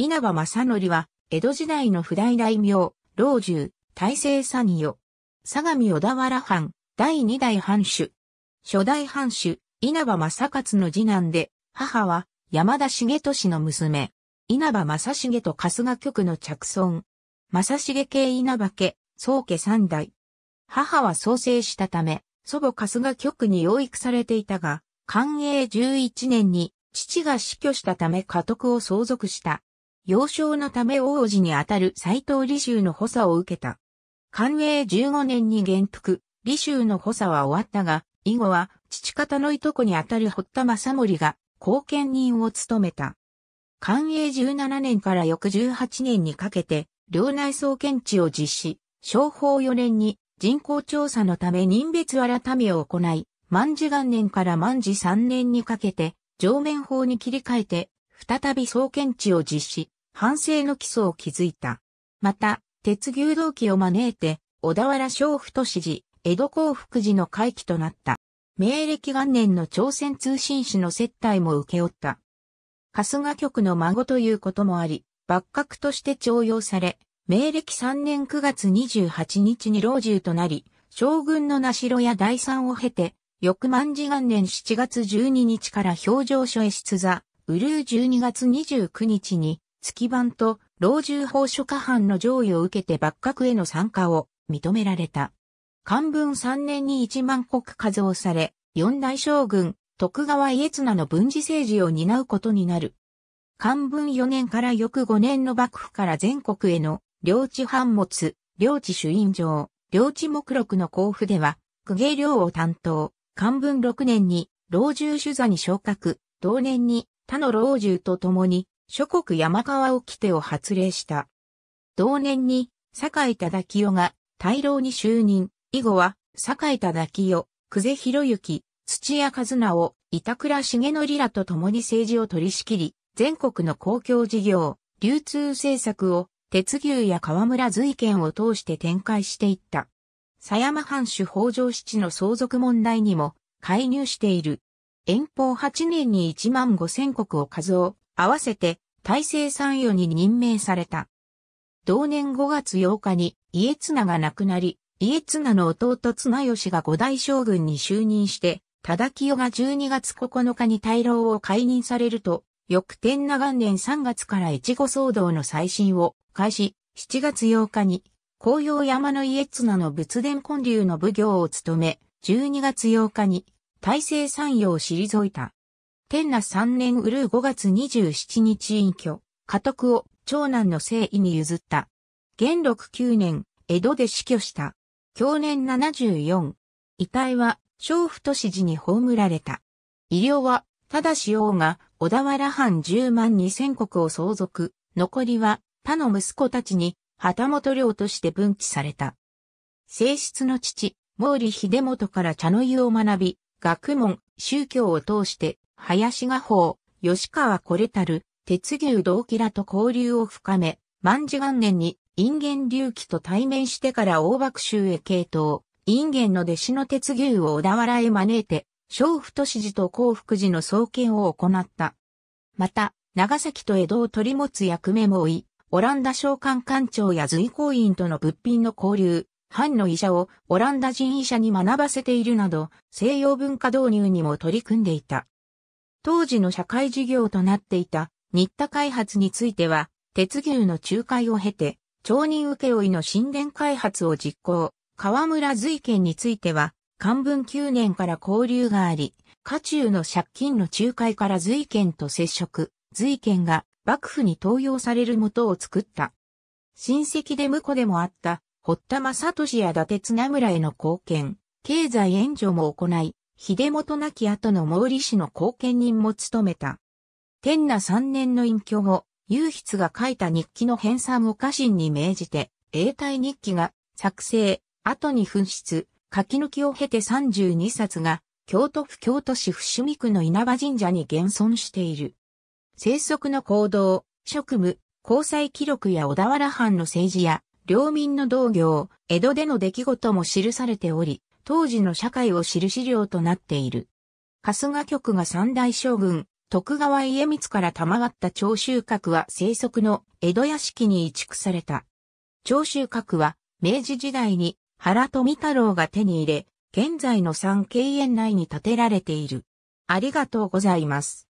稲葉正則は、江戸時代の不代大名、老中、大政三与。相模小田原藩、第二代藩主。初代藩主、稲葉正勝の次男で、母は山田重俊の娘。稲葉正重と春日局の着村。正重系稲葉家、宗家三代。母は創生したため、祖母春日局に養育されていたが、寛永11年に父が死去したため家督を相続した。幼少のため王子にあたる斎藤李州の補佐を受けた。寛永15年に元服、李州の補佐は終わったが、以後は父方のいとこにあたる堀田正盛が後見人を務めた。寛永17年から翌18年にかけて、領内総検知を実施、商法4年に人口調査のため人別改めを行い、万事元年から万事3年にかけて、上面法に切り替えて、再び総検知を実施、反省の基礎を築いた。また、鉄牛同期を招いて、小田原商府都市事、江戸幸福寺の会期となった。明暦元年の朝鮮通信使の接待も受け負った。春日局の孫ということもあり、幕閣として徴用され、明暦3年9月28日に老中となり、将軍の名城や第三を経て、翌万事元年7月12日から表情書へ出座、うるう12月29日に月版と老中法書家藩の上位を受けて幕閣への参加を認められた。漢文3年に一万国加増され、四大将軍、徳川家綱の文治政治を担うことになる。漢文4年から翌5年の幕府から全国への領地藩物、領地主印状、領地目録の交付では、公家領を担当、漢文6年に老中主座に昇格、同年に他の老中と共に諸国山川手を発令した。同年に、坂井忠清が、大老に就任、以後は、坂井忠清、久世博之、土屋和直、板倉重則らと共に政治を取り仕切り、全国の公共事業、流通政策を、鉄牛や河村随県を通して展開していった。狭山藩主北条七の相続問題にも介入している。遠方8年に1万5千国を数を合わせて大政参与に任命された。同年5月8日に家綱が亡くなり、家綱の弟綱吉が五代将軍に就任して、忠清が12月9日に大老を解任されると、翌天長年3月から越後騒動の再審を開始、7月8日に、紅葉山の家綱の仏殿建立の奉行を務め、12月8日に、大政参与を退いた。天那三年うる五5月27日隠居、家督を長男の誠意に譲った。元禄九年、江戸で死去した。去年74。遺体は、小婦都市寺に葬られた。医療は、ただし王が、小田原藩10万2千国を相続、残りは、他の息子たちに、旗本領として分岐された。正室の父、毛利秀元から茶の湯を学び、学問、宗教を通して、林画法、吉川これたる、鉄牛同期らと交流を深め、万事元年に、陰元隆起と対面してから大幕州へ系統、陰元の弟子の鉄牛を小田原へ招いて、小府都市寺と幸福寺の創建を行った。また、長崎と江戸を取り持つ役目もい、オランダ商館館長や随行員との物品の交流、藩の医者をオランダ人医者に学ばせているなど、西洋文化導入にも取り組んでいた。当時の社会事業となっていた新田開発については、鉄牛の仲介を経て、町人請負の神殿開発を実行。河村瑞賢については、漢文9年から交流があり、家中の借金の仲介から瑞賢と接触、瑞賢が幕府に登用されるもとを作った。親戚で婿でもあった、堀田正俊や伊達綱村への貢献、経済援助も行い、秀元亡き後の毛利氏の後見人も務めた。天那三年の隠居後、雄筆が書いた日記の編纂を家臣に命じて、永代日記が作成、後に紛失、書き抜きを経て32冊が、京都府京都市伏見区の稲葉神社に現存している。生息の行動、職務、交際記録や小田原藩の政治や、領民の同業、江戸での出来事も記されており、当時の社会を知る資料となっている。春日局が三大将軍、徳川家光から賜った長州閣は生息の江戸屋敷に移築された。長州閣は明治時代に原富太郎が手に入れ、現在の三景園内に建てられている。ありがとうございます。